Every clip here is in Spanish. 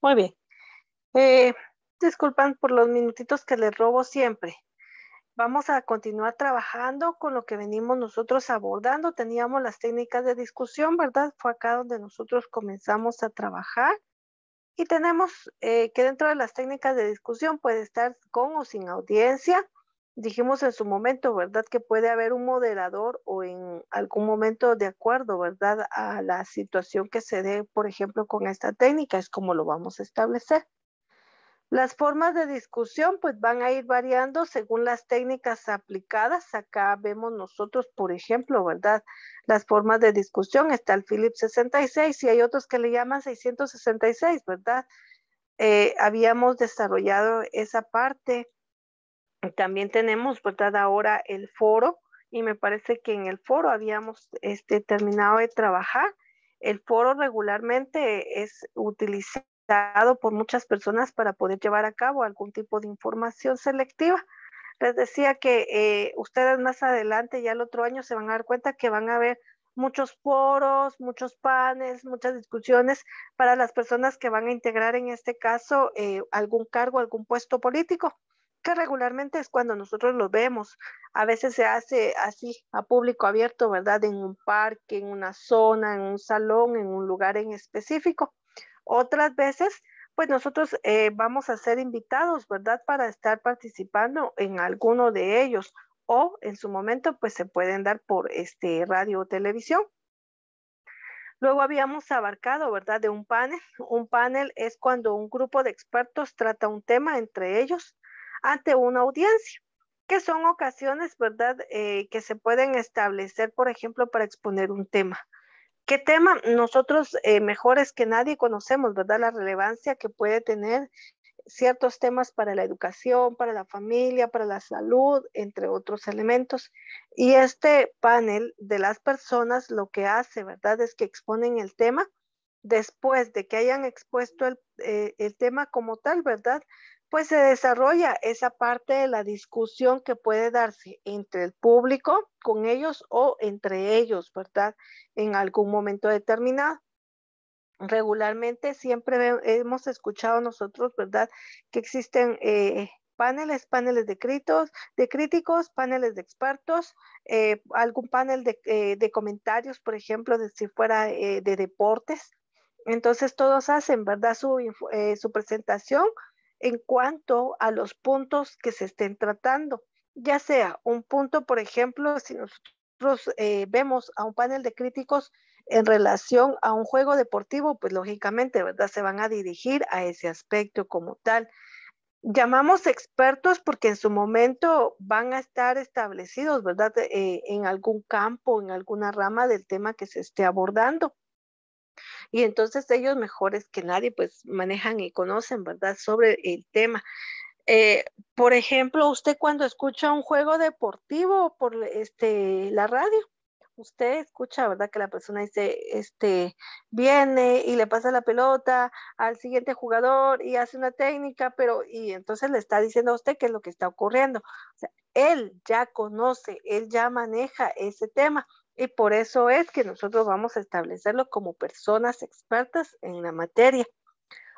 Muy bien. Eh, disculpan por los minutitos que les robo siempre. Vamos a continuar trabajando con lo que venimos nosotros abordando. Teníamos las técnicas de discusión, ¿verdad? Fue acá donde nosotros comenzamos a trabajar. Y tenemos eh, que dentro de las técnicas de discusión puede estar con o sin audiencia, dijimos en su momento, ¿verdad? Que puede haber un moderador o en algún momento de acuerdo, ¿verdad? A la situación que se dé, por ejemplo, con esta técnica, es como lo vamos a establecer. Las formas de discusión pues van a ir variando según las técnicas aplicadas. Acá vemos nosotros, por ejemplo, ¿verdad? Las formas de discusión. Está el Philip 66 y hay otros que le llaman 666, ¿verdad? Eh, habíamos desarrollado esa parte también tenemos, ¿verdad? Ahora el foro y me parece que en el foro habíamos este, terminado de trabajar. El foro regularmente es utilizado por muchas personas para poder llevar a cabo algún tipo de información selectiva. Les decía que eh, ustedes más adelante, ya el otro año, se van a dar cuenta que van a haber muchos foros, muchos panes, muchas discusiones para las personas que van a integrar en este caso eh, algún cargo, algún puesto político regularmente es cuando nosotros los vemos. A veces se hace así a público abierto, ¿verdad? En un parque, en una zona, en un salón, en un lugar en específico. Otras veces, pues nosotros eh, vamos a ser invitados, ¿verdad? Para estar participando en alguno de ellos o en su momento, pues se pueden dar por este radio o televisión. Luego habíamos abarcado, ¿verdad?, de un panel. Un panel es cuando un grupo de expertos trata un tema entre ellos ante una audiencia, que son ocasiones, ¿verdad?, eh, que se pueden establecer, por ejemplo, para exponer un tema. ¿Qué tema? Nosotros eh, mejores que nadie conocemos, ¿verdad?, la relevancia que puede tener ciertos temas para la educación, para la familia, para la salud, entre otros elementos. Y este panel de las personas lo que hace, ¿verdad? Es que exponen el tema después de que hayan expuesto el eh, tema como tal, ¿verdad? pues se desarrolla esa parte de la discusión que puede darse entre el público, con ellos o entre ellos, ¿verdad? En algún momento determinado. Regularmente siempre hemos escuchado nosotros, ¿verdad? Que existen eh, paneles, paneles de, críticos, de críticos, paneles de expertos, eh, algún panel eh, de, comentarios, por ejemplo, de, si fuera de deportes. Entonces todos hacen, ¿verdad? su presentación en cuanto a los puntos que se estén tratando, ya sea un punto, por ejemplo, si nosotros eh, vemos a un panel de críticos en relación a un juego deportivo, pues lógicamente, ¿verdad? Se van a dirigir a ese aspecto como tal. Llamamos expertos porque en su momento van a estar establecidos, ¿verdad? Eh, en algún campo, en alguna rama del tema que se esté abordando. Y entonces ellos mejores que nadie pues manejan y conocen, ¿verdad? Sobre el tema. Eh, por ejemplo, usted cuando escucha un juego deportivo por este, la radio, usted escucha, ¿verdad? Que la persona dice, este, viene y le pasa la pelota al siguiente jugador y hace una técnica, pero, y entonces le está diciendo a usted qué es lo que está ocurriendo. él ya conoce, él ya maneja ese tema. Y por eso es que nosotros vamos a establecerlo como personas expertas en la materia.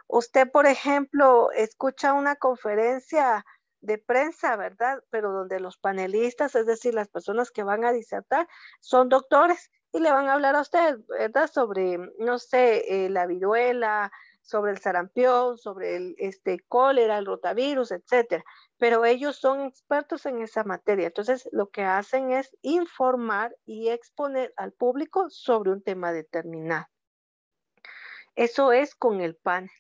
Usted, por ejemplo, escucha una conferencia de prensa, ¿verdad? Pero donde los panelistas, es decir, las personas que van a disertar, son doctores y le van a hablar a usted, ¿verdad? Sobre, no sé, eh, la viruela, sobre el sarampión, sobre el este, cólera, el rotavirus, etcétera. Pero ellos son expertos en esa materia. Entonces, lo que hacen es informar y exponer al público sobre un tema determinado. Eso es con el panel.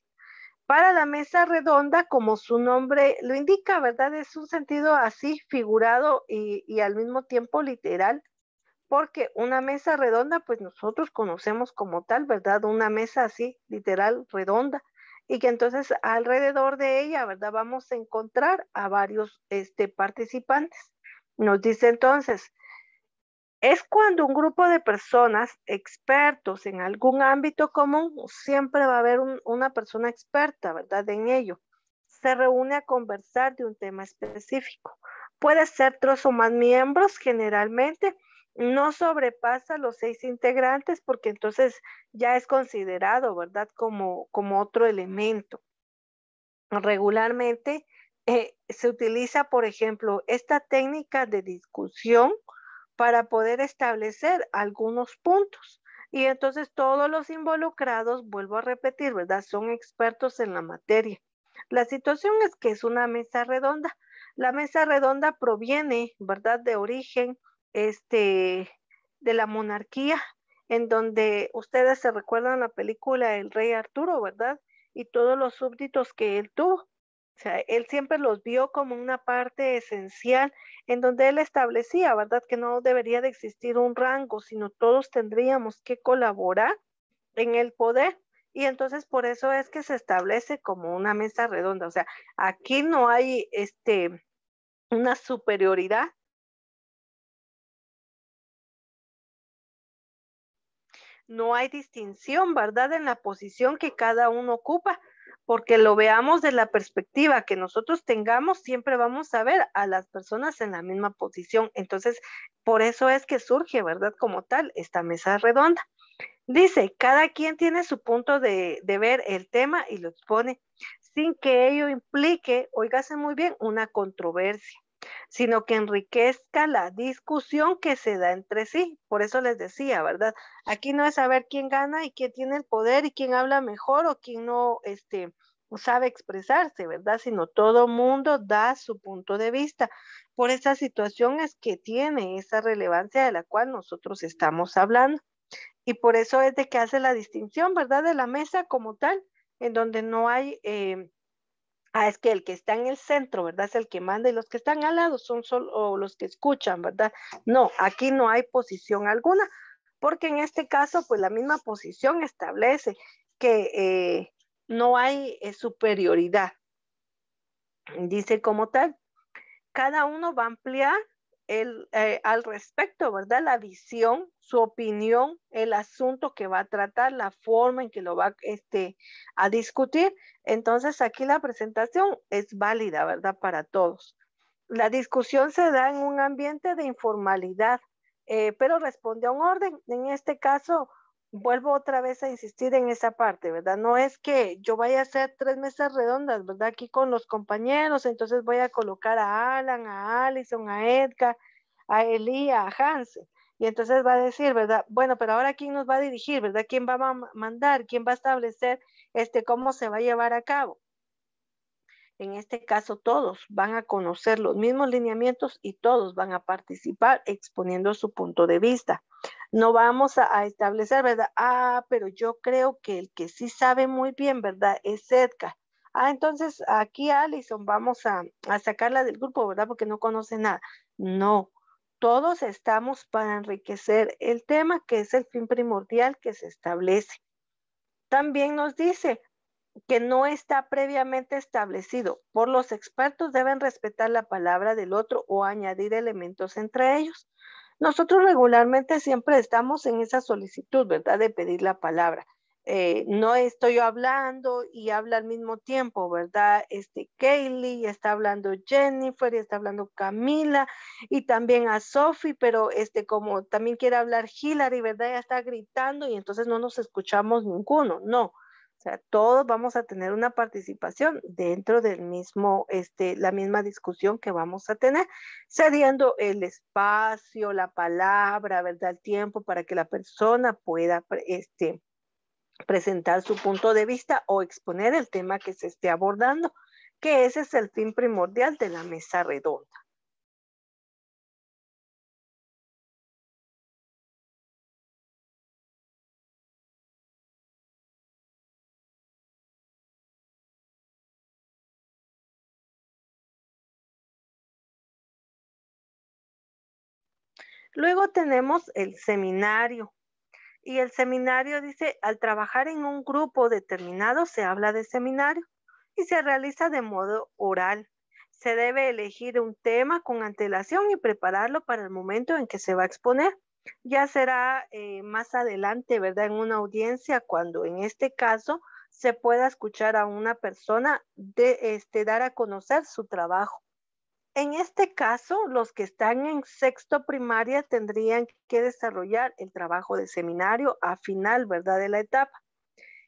Para la mesa redonda, como su nombre lo indica, ¿verdad? Es un sentido así figurado y, y al mismo tiempo literal porque una mesa redonda, pues nosotros conocemos como tal, ¿verdad? Una mesa así, literal, redonda, y que entonces alrededor de ella, ¿verdad? Vamos a encontrar a varios este, participantes. Nos dice entonces, es cuando un grupo de personas expertos en algún ámbito común, siempre va a haber una persona experta, ¿verdad? En ello, se reúne a conversar de un tema específico. Puede ser tres o más miembros generalmente no sobrepasa los seis integrantes porque entonces ya es considerado, ¿verdad? Como, como otro elemento. Regularmente eh, se utiliza, por ejemplo, esta técnica de discusión para poder establecer algunos puntos. Y entonces todos los involucrados, vuelvo a repetir, ¿verdad? Son expertos en la materia. La situación es que es una mesa redonda. La mesa redonda proviene, ¿verdad?, de origen este, de la monarquía, en donde ustedes se recuerdan la película El Rey Arturo, ¿verdad? Y todos los súbditos que él tuvo. O sea, él siempre los vio como una parte esencial en donde él establecía, ¿verdad? Que no debería de existir un rango, sino todos tendríamos que colaborar en el poder. Y entonces por eso es que se establece como una mesa redonda. O sea, aquí no hay este, una superioridad, no hay distinción, ¿verdad?, en la posición que cada uno ocupa, porque lo veamos de la perspectiva que nosotros tengamos, siempre vamos a ver a las personas en la misma posición. Entonces, por eso es que surge, ¿verdad?, como tal, esta mesa redonda. Dice, cada quien tiene su punto de, ver el tema y lo expone, sin que ello implique, oígase muy bien, una controversia sino que enriquezca la discusión que se da entre sí. Por eso les decía, ¿verdad? Aquí no es saber quién gana y quién tiene el poder y quién habla mejor o quién no este, sabe expresarse, ¿verdad? Sino todo mundo da su punto de vista por esa situación es que tiene esa relevancia de la cual nosotros estamos hablando. Y por eso es de que hace la distinción, ¿verdad? De la mesa como tal, en donde no hay... Eh, Ah, es que el que está en el centro, ¿verdad? Es el que manda y los que están al lado son solo los que escuchan, ¿verdad? No, aquí no hay posición alguna, porque en este caso, pues la misma posición establece que eh, no hay eh, superioridad. Dice como tal, cada uno va a ampliar eh, al respecto, ¿verdad? La visión, su opinión, el asunto que va a tratar, la forma en que lo va este, a discutir. Entonces aquí la presentación es válida, ¿verdad? Para todos. La discusión se da en un ambiente de informalidad, eh, pero responde a un orden. En este caso, vuelvo otra vez a insistir en esa parte, ¿verdad? No es que yo vaya a hacer tres mesas redondas, ¿verdad? Aquí con los compañeros, entonces voy a colocar a Alan, a Allison, a Edgar, a Elía, a Hansen. Y entonces va a decir, ¿verdad? Bueno, pero ahora quién nos va a dirigir, ¿verdad? ¿Quién va a mandar? ¿Quién va a establecer este cómo se va a llevar a cabo? En este caso, todos van a conocer los mismos lineamientos y todos van a participar exponiendo su punto de vista no vamos a, establecer, ¿verdad? Ah, pero yo creo que el que sí sabe muy bien, ¿verdad? Es cerca. Ah, entonces aquí Allison vamos a, a sacarla del grupo, ¿verdad? Porque no conoce nada. No, todos estamos para enriquecer el tema que es el fin primordial que se establece. También nos dice que no está previamente establecido. Por los expertos deben respetar la palabra del otro o añadir elementos entre ellos. Nosotros regularmente siempre estamos en esa solicitud, ¿verdad? De pedir la palabra. Eh, no estoy hablando y habla al mismo tiempo, ¿verdad? Este Kaylee, está hablando Jennifer, está hablando Camila y también a Sophie, pero este como también quiere hablar Hillary, ¿verdad? Ya está gritando y entonces no nos escuchamos ninguno. No, o sea, todos vamos a tener una participación dentro del mismo, este, la misma discusión que vamos a tener, cediendo el espacio, la palabra, ¿verdad? El tiempo para que la persona pueda, este, presentar su punto de vista o exponer el tema que se esté abordando, que ese es el fin primordial de la mesa redonda. Luego tenemos el seminario. Y el seminario dice, al trabajar en un grupo determinado se habla de seminario y se realiza de modo oral. Se debe elegir un tema con antelación y prepararlo para el momento en que se va a exponer. Ya será eh, más adelante, ¿verdad? En una audiencia, cuando en este caso se pueda escuchar a una persona de este, dar a conocer su trabajo. En este caso, los que están en sexto primaria tendrían que desarrollar el trabajo de seminario a final, ¿verdad?, de la etapa.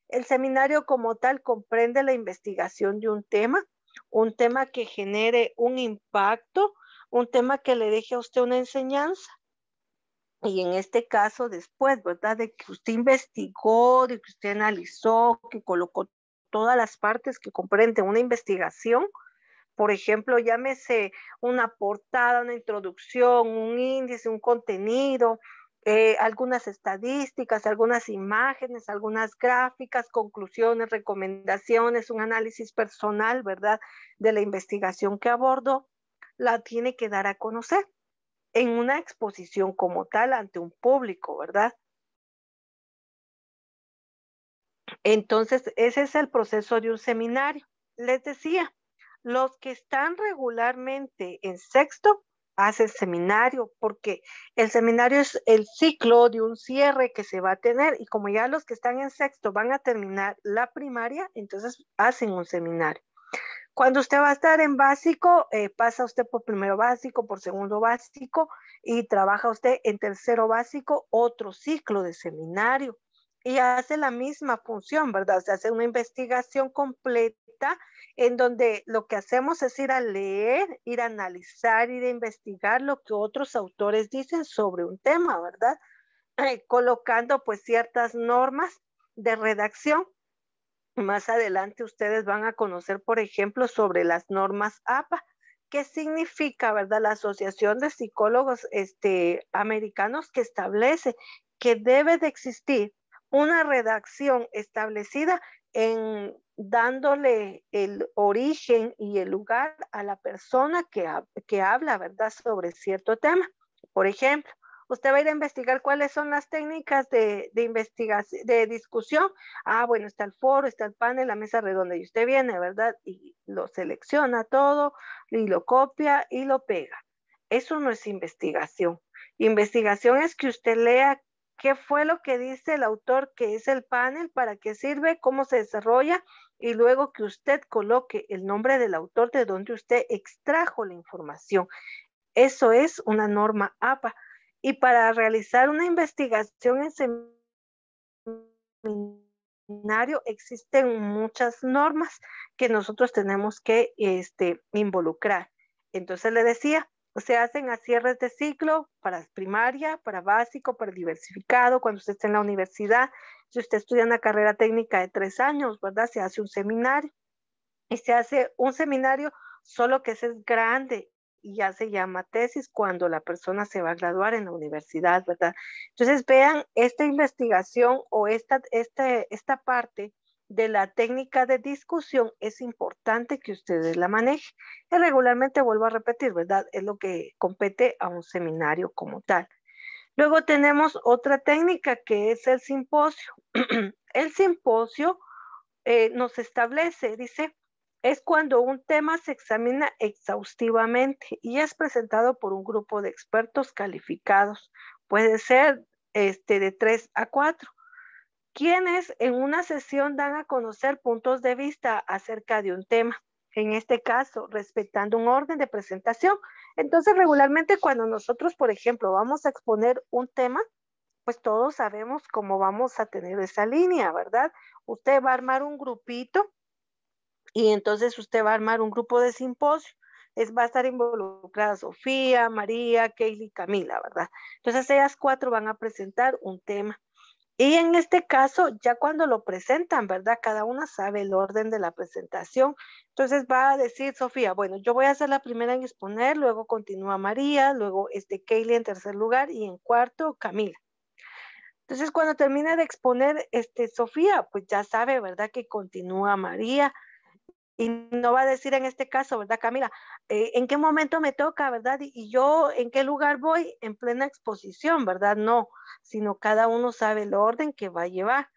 El seminario como tal comprende la investigación de un tema, un tema que genere un impacto, un tema que le deje a usted una enseñanza. Y en este caso, después, ¿verdad? De que usted investigó, de que usted analizó, que colocó todas las partes que comprende una investigación, por ejemplo, llámese una portada, una introducción, un índice, un contenido, eh, algunas estadísticas, algunas imágenes, algunas gráficas, conclusiones, recomendaciones, un análisis personal, ¿verdad? De la investigación que abordo, la tiene que dar a conocer en una exposición como tal ante un público, ¿verdad? Entonces, ese es el proceso de un seminario. Les decía, los que están regularmente en sexto hacen seminario, porque el seminario es el ciclo de un cierre que se va a tener y como ya los que están en sexto van a terminar la primaria, entonces hacen un seminario. Cuando usted va a estar en básico, eh, pasa usted por primero básico, por segundo básico y trabaja usted en tercero básico otro ciclo de seminario y hace la misma función, ¿verdad? O hace una investigación completa en donde lo que hacemos es ir a leer, ir a analizar, ir a investigar lo que otros autores dicen sobre un tema, ¿verdad? colocando pues ciertas normas de redacción. Más adelante ustedes van a conocer, por ejemplo, sobre las normas APA. ¿Qué significa, verdad? La Asociación de Psicólogos este, Americanos que establece que debe de existir una redacción establecida en dándole el origen y el lugar a la persona que, que habla, ¿verdad?, sobre cierto tema. Por ejemplo, usted va a ir a investigar cuáles son las técnicas de, de investigación, de discusión. Ah, bueno, está el foro, está el panel, la mesa redonda, y usted viene, ¿verdad? Y lo selecciona todo, y lo copia y lo pega. Eso no es investigación. Investigación es que usted lea qué fue lo que dice el autor que es el panel, para qué sirve, cómo se desarrolla y luego que usted coloque el nombre del autor de donde usted extrajo la información. Eso es una norma APA. Y para realizar una investigación en seminario existen muchas normas que nosotros tenemos que este, involucrar. Entonces le decía, se hacen a cierres de ciclo para primaria, para básico, para diversificado, cuando usted está en la universidad, si usted estudia una carrera técnica de tres años, ¿verdad? Se hace un seminario y se hace un seminario solo que ese es grande y ya se llama tesis cuando la persona se va a graduar en la universidad, ¿verdad? Entonces vean esta investigación o esta, este, esta parte de la técnica de discusión, es importante que ustedes la manejen. Y regularmente vuelvo a repetir, ¿verdad? Es lo que compete a un seminario como tal. Luego tenemos otra técnica que es el simposio. el simposio eh, nos establece, dice, es cuando un tema se examina exhaustivamente y es presentado por un grupo de expertos calificados. Puede ser este, de tres a cuatro quienes en una sesión dan a conocer puntos de vista acerca de un tema, en este caso, respetando un orden de presentación. Entonces, regularmente cuando nosotros, por ejemplo, vamos a exponer un tema, pues todos sabemos cómo vamos a tener esa línea, ¿verdad? Usted va a armar un grupito y entonces usted va a armar un grupo de simposio. Es, va a estar involucrada Sofía, María, Kaylee, Camila, ¿verdad? Entonces ellas cuatro van a presentar un tema. Y en este caso, ya cuando lo presentan, ¿verdad? Cada una sabe el orden de la presentación. Entonces va a decir Sofía, bueno, yo voy a ser la primera en exponer, luego continúa María, luego este Kaylee en tercer lugar y en cuarto Camila. Entonces cuando termina de exponer este Sofía, pues ya sabe, ¿verdad? Que continúa María, y no va a decir en este caso, ¿verdad, Camila? Eh, ¿En qué momento me toca, verdad? Y, yo, ¿en qué lugar voy? En plena exposición, ¿verdad? No, sino cada uno sabe el orden que va a llevar,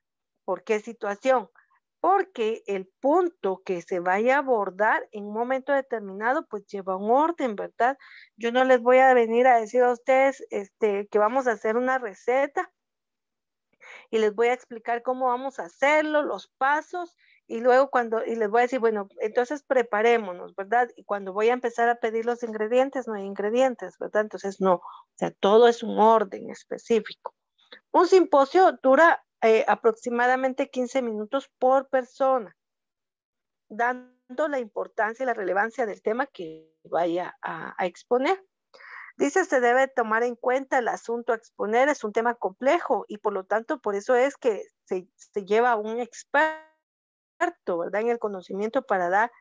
por qué situación, porque el punto que se vaya a abordar en un momento determinado, pues lleva un orden, ¿verdad? Yo no les voy a venir a decir a ustedes este, que vamos a hacer una receta y les voy a explicar cómo vamos a hacerlo, los pasos y luego cuando, y les voy a decir, bueno, entonces preparémonos, ¿verdad? Y cuando voy a empezar a pedir los ingredientes, no hay ingredientes, ¿verdad? Entonces, no, o sea, todo es un orden específico. Un simposio dura eh, aproximadamente 15 minutos por persona, dando la importancia y la relevancia del tema que vaya a, exponer. Dice, se debe tomar en cuenta el asunto a exponer, es un tema complejo y por lo tanto, por eso es que se, se lleva un experto ¿verdad? En el conocimiento para dar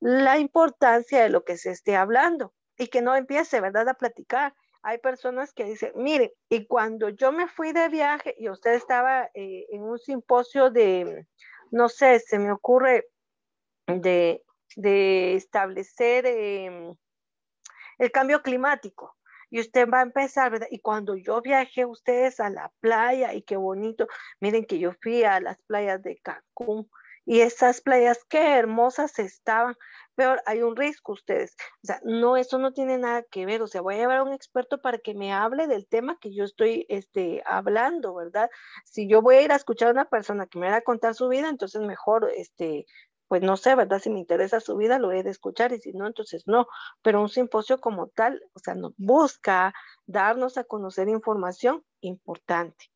la importancia de lo que se esté hablando y que no empiece, ¿verdad? A platicar. Hay personas que dicen, miren, y cuando yo me fui de viaje y usted estaba eh, en un simposio de, no sé, se me ocurre de, de establecer em, el cambio climático. Y usted va a empezar, ¿verdad? Y cuando yo viajé ustedes a la playa, y qué bonito, miren que yo fui a las playas de Cancún, y esas playas, qué hermosas estaban. pero hay un riesgo ustedes. O sea, no, eso no tiene nada que ver. O sea, voy a llevar a un experto para que me hable del tema que yo estoy este, hablando, ¿verdad? Si yo voy a ir a escuchar a una persona que me va a contar su vida, entonces mejor, este, pues no sé, ¿verdad? Si me interesa su vida, lo he de escuchar y si no, entonces no. Pero un simposio como tal, o sea, nos busca darnos a conocer información importante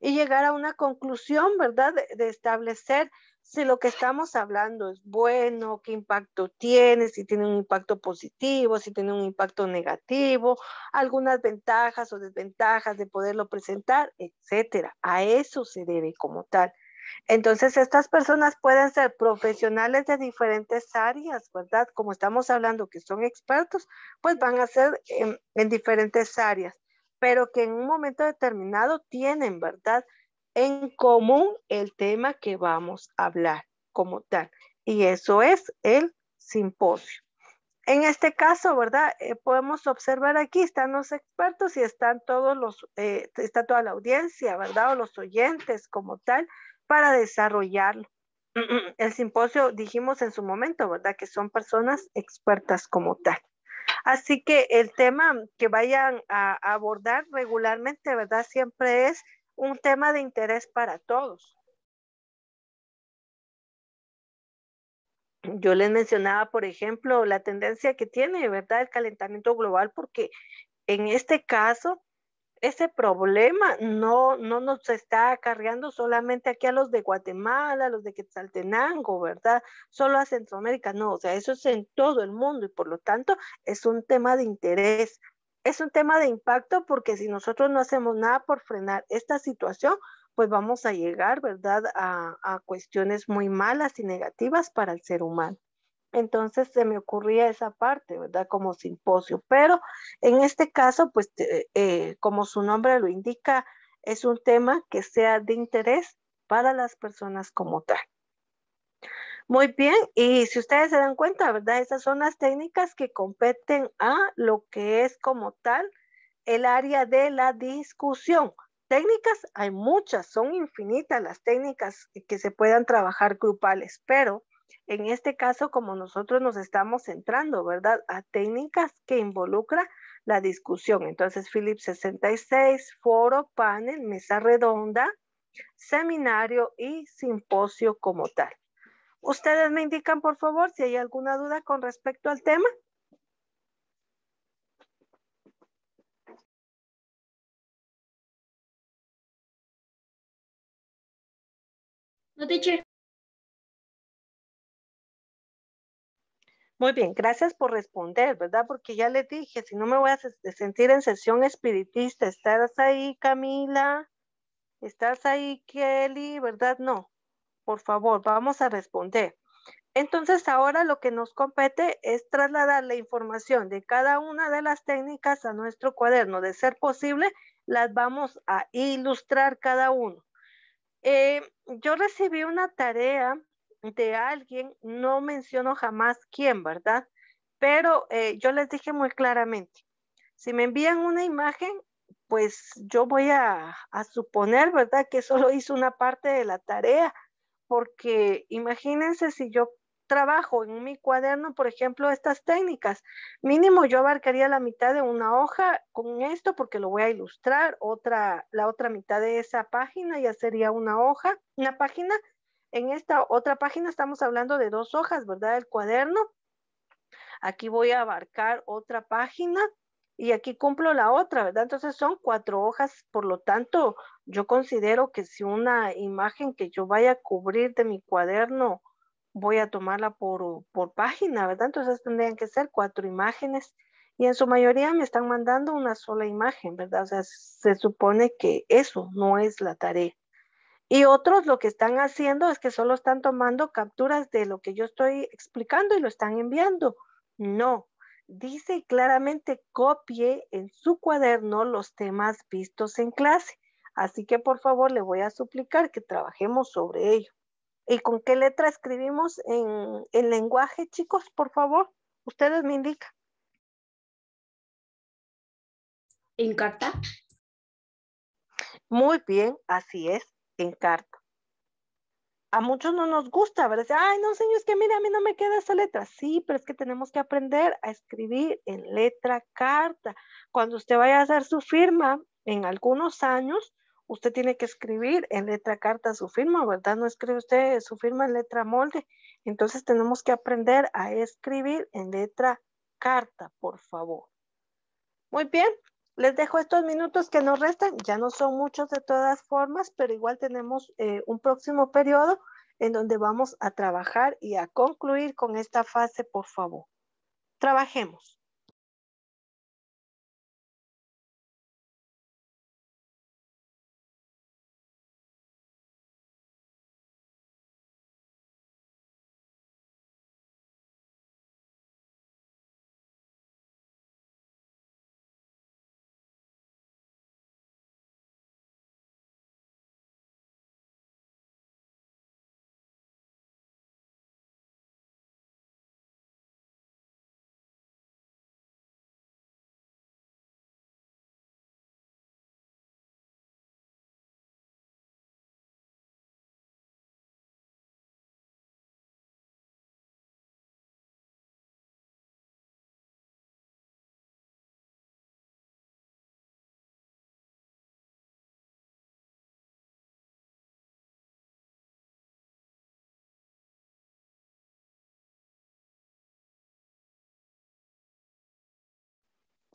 y llegar a una conclusión, ¿verdad? de establecer si lo que estamos hablando es bueno, qué impacto tiene, si tiene un impacto positivo, si tiene un impacto negativo, algunas ventajas o desventajas de poderlo presentar, etcétera. A eso se debe como tal. Entonces, estas personas pueden ser profesionales de diferentes áreas, ¿verdad? Como estamos hablando que son expertos, pues van a ser en, en diferentes áreas, pero que en un momento determinado tienen, ¿verdad? en común el tema que vamos a hablar como tal. Y eso es el simposio. En este caso, ¿verdad? Eh, podemos observar aquí, están los expertos y están todos los, eh, está toda la audiencia, ¿verdad? O los oyentes como tal, para desarrollarlo. El simposio, dijimos en su momento, ¿verdad? Que son personas expertas como tal. Así que el tema que vayan a abordar regularmente, ¿verdad? Siempre es un tema de interés para todos. Yo les mencionaba, por ejemplo, la tendencia que tiene, ¿verdad?, el calentamiento global, porque en este caso, ese problema no, no nos está acarreando solamente aquí a los de Guatemala, a los de Quetzaltenango, ¿verdad? Solo a Centroamérica, no, o sea, eso es en todo el mundo y por lo tanto es un tema de interés es un tema de impacto porque si nosotros no hacemos nada por frenar esta situación, pues vamos a llegar, ¿verdad?, a, cuestiones muy malas y negativas para el ser humano. Entonces se me ocurría esa parte, ¿verdad?, como simposio. Pero en este caso, pues eh, como su nombre lo indica, es un tema que sea de interés para las personas como tal. Muy bien, y si ustedes se dan cuenta, ¿verdad? Esas son las técnicas que competen a lo que es como tal el área de la discusión. Técnicas hay muchas, son infinitas las técnicas que se puedan trabajar grupales, pero en este caso, como nosotros nos estamos centrando, ¿verdad? A técnicas que involucra la discusión. Entonces, Philip 66, foro, panel, mesa redonda, seminario y simposio como tal. Ustedes me indican, por favor, si hay alguna duda con respecto al tema. No, teacher. Muy bien, gracias por responder, ¿verdad? Porque ya les dije, si no me voy a sentir en sesión espiritista, estás ahí Camila, estás ahí Kelly, ¿verdad? No, por favor, vamos a responder. Entonces, ahora lo que nos compete es trasladar la información de cada una de las técnicas a nuestro cuaderno. De ser posible, las vamos a ilustrar cada uno. Eh, yo recibí una tarea de alguien, no menciono jamás quién, ¿verdad? Pero eh, yo les dije muy claramente, si me envían una imagen, pues yo voy a, a, suponer, ¿verdad? Que solo hizo una parte de la tarea porque imagínense si yo trabajo en mi cuaderno, por ejemplo, estas técnicas. Mínimo yo abarcaría la mitad de una hoja con esto porque lo voy a ilustrar, la otra mitad de esa página ya sería una hoja, una página. En esta otra página estamos hablando de dos hojas, ¿verdad? El cuaderno. Aquí voy a abarcar otra página y aquí cumplo la otra, ¿verdad? Entonces son cuatro hojas, por lo tanto, yo considero que si una imagen que yo vaya a cubrir de mi cuaderno, voy a tomarla por, por página, ¿verdad? Entonces tendrían que ser cuatro imágenes y en su mayoría me están mandando una sola imagen, ¿verdad? O sea, se supone que eso no es la tarea. Y otros lo que están haciendo es que solo están tomando capturas de lo que yo estoy explicando y lo están enviando. No, dice claramente copie en su cuaderno los temas vistos en clase. Así que por favor le voy a suplicar que trabajemos sobre ello. ¿Y con qué letra escribimos en, el lenguaje, chicos? Por favor, ustedes me indican. En carta. Muy bien, así es, en carta a muchos no nos gusta, ¿verdad? Ay, no, señor, es que mire, a mí no me queda esa letra. Sí, pero es que tenemos que aprender a escribir en letra carta. Cuando usted vaya a hacer su firma en algunos años, usted tiene que escribir en letra carta su firma, ¿verdad? No escribe usted su firma en letra molde. Entonces tenemos que aprender a escribir en letra carta, por favor. Muy bien, les dejo estos minutos que nos restan, ya no son muchos de todas formas, pero igual tenemos eh, un próximo periodo en donde vamos a trabajar y a concluir con esta fase, por favor. Trabajemos.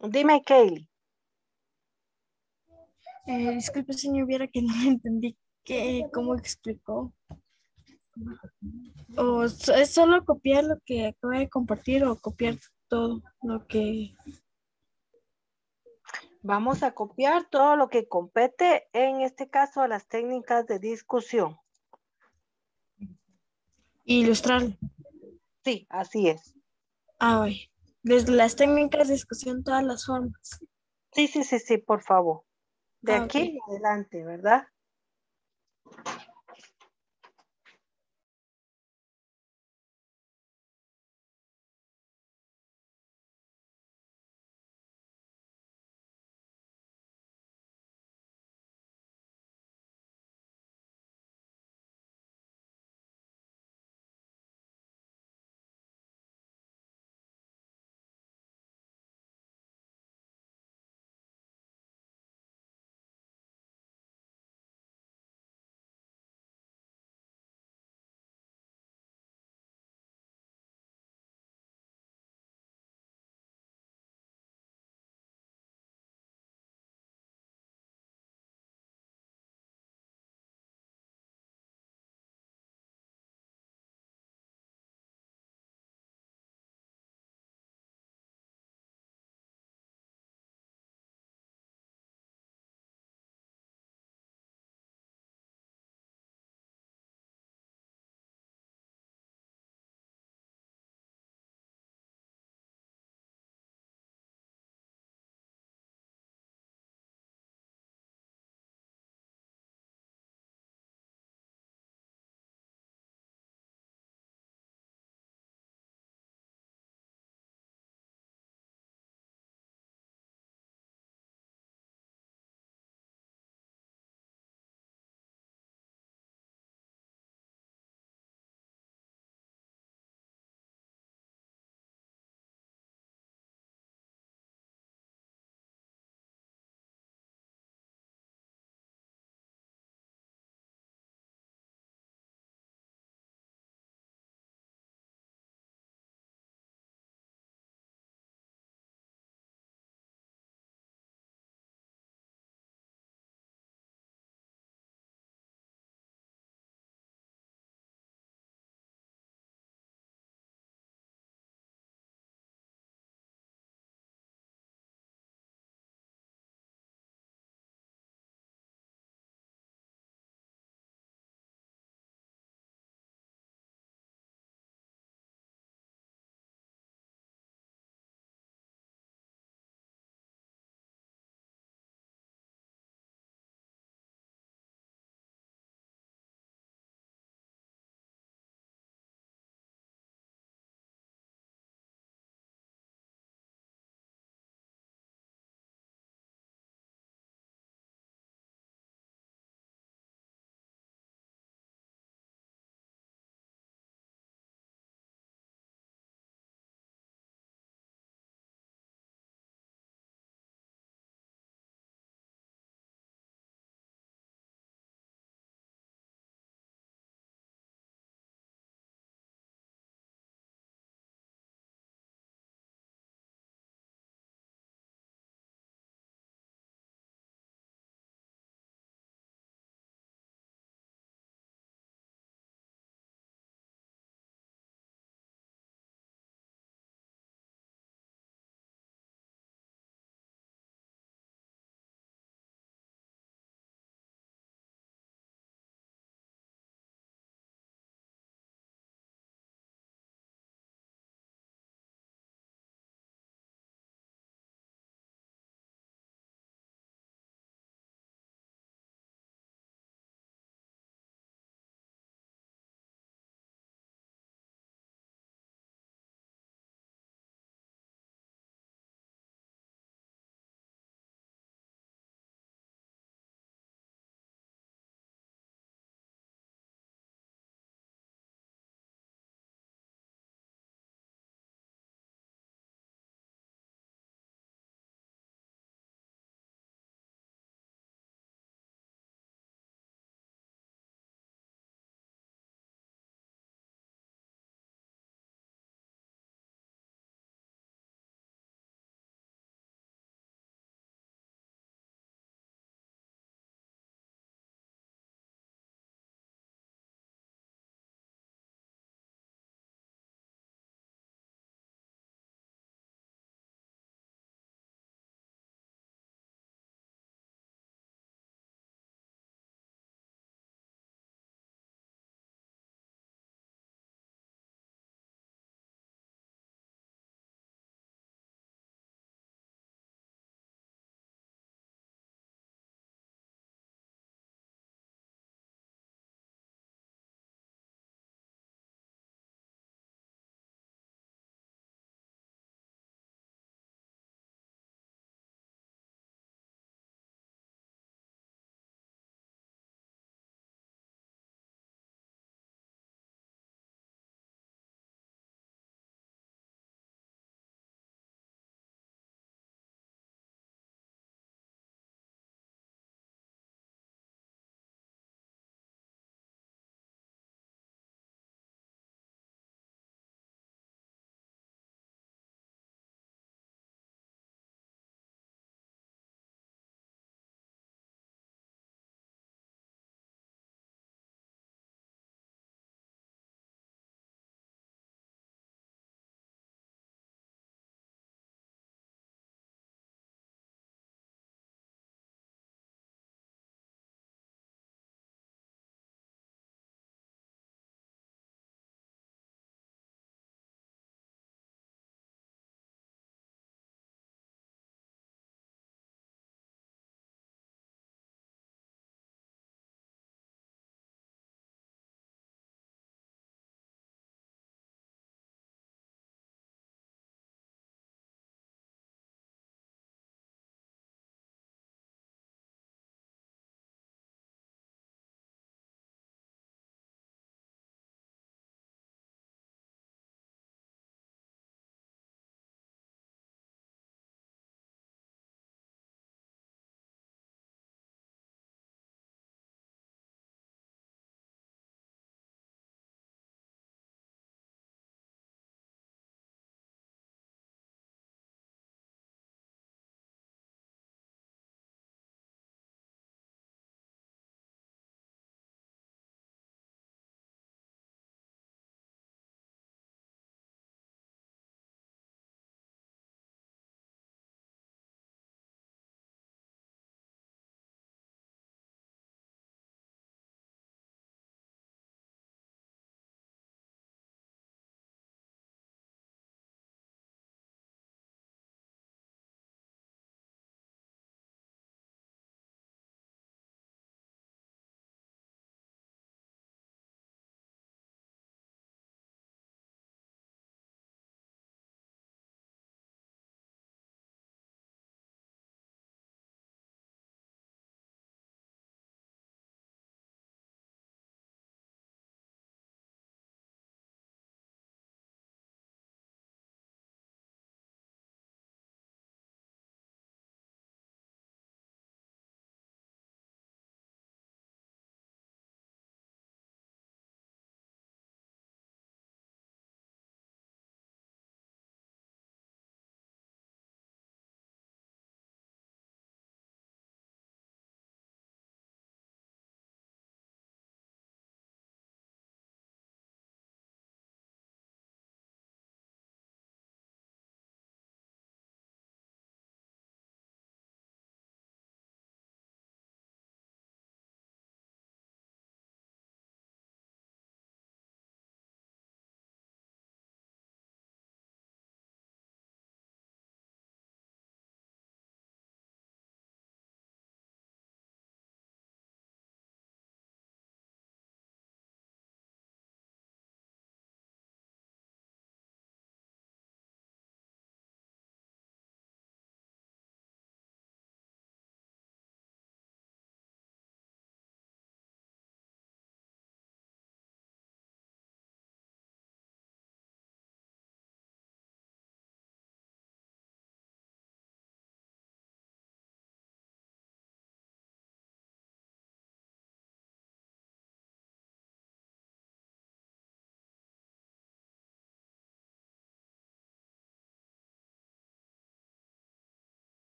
Dime, Kaylee. Eh, disculpe, señor hubiera que no entendí cómo explicó. ¿O es solo copiar lo que acaba de compartir o copiar todo lo que... Vamos a copiar todo lo que compete, en este caso, a las técnicas de discusión. Ilustrar. Sí, así es. Ah, desde las técnicas de discusión, todas las formas. Sí, sí, sí, sí, por favor. De ah, aquí adelante, ¿verdad?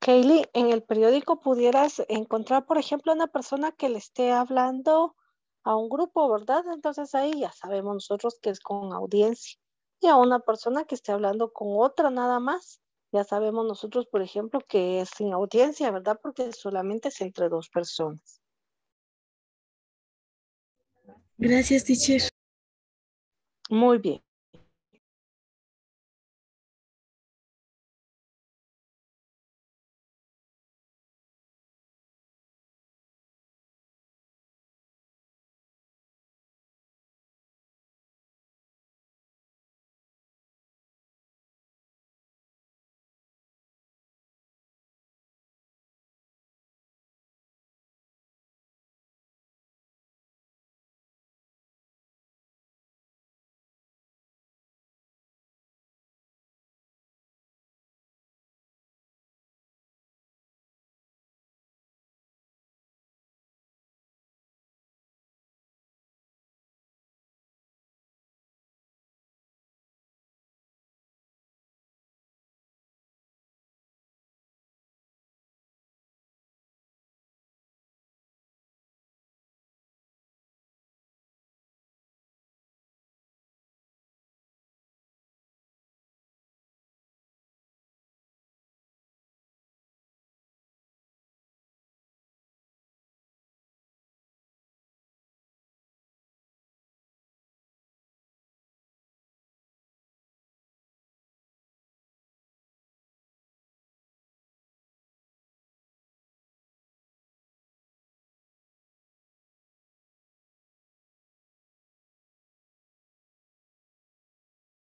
Kaylee, en el periódico pudieras encontrar, por ejemplo, una persona que le esté hablando a un grupo, ¿verdad? Entonces ahí ya sabemos nosotros que es con audiencia. Y a una persona que esté hablando con otra nada más, ya sabemos nosotros, por ejemplo, que es sin audiencia, ¿verdad? Porque solamente es entre dos personas. Gracias, teacher. Muy bien.